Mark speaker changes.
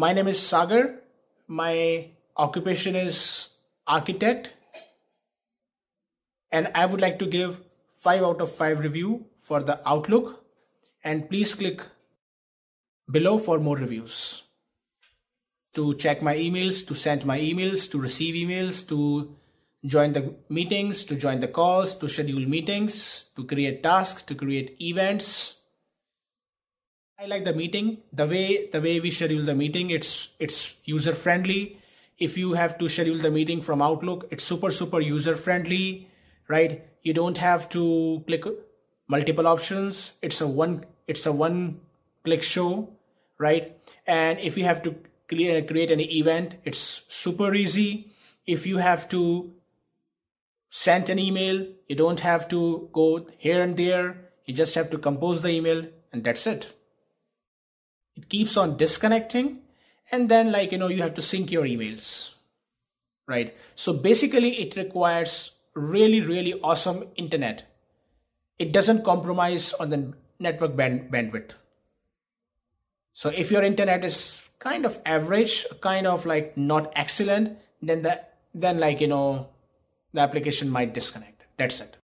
Speaker 1: My name is Sagar. My occupation is architect. And I would like to give 5 out of 5 review for the Outlook. And please click below for more reviews. To check my emails, to send my emails, to receive emails, to join the meetings, to join the calls, to schedule meetings, to create tasks, to create events I like the meeting. The way the way we schedule the meeting, it's it's user friendly. If you have to schedule the meeting from Outlook, it's super super user friendly, right? You don't have to click multiple options. It's a one it's a one click show, right? And if you have to create an event, it's super easy. If you have to send an email, you don't have to go here and there. You just have to compose the email and that's it. It keeps on disconnecting and then like, you know, you have to sync your emails, right? So basically it requires really, really awesome internet. It doesn't compromise on the network band bandwidth. So if your internet is kind of average, kind of like not excellent, then the then like you know the application might disconnect. That's it.